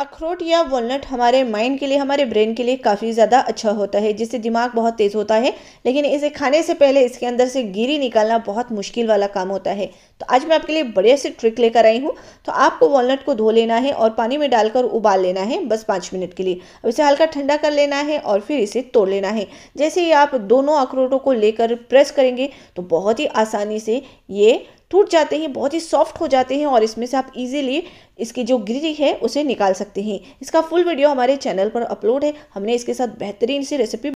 अखरोट या वॉलनट हमारे माइंड के लिए हमारे ब्रेन के लिए काफ़ी ज़्यादा अच्छा होता है जिससे दिमाग बहुत तेज़ होता है लेकिन इसे खाने से पहले इसके अंदर से गिरी निकालना बहुत मुश्किल वाला काम होता है तो आज मैं आपके लिए बढ़िया से ट्रिक लेकर आई हूँ तो आपको वॉलनट को धो लेना है और पानी में डालकर उबाल लेना है बस पाँच मिनट के लिए अब इसे हल्का ठंडा कर लेना है और फिर इसे तोड़ लेना है जैसे ही आप दोनों अखरोटों को लेकर प्रेस करेंगे तो बहुत ही आसानी से ये टूट जाते हैं बहुत ही सॉफ्ट हो जाते हैं और इसमें से आप इजीली इसकी जो ग्रिल है उसे निकाल सकते हैं इसका फुल वीडियो हमारे चैनल पर अपलोड है हमने इसके साथ बेहतरीन सी रेसिपी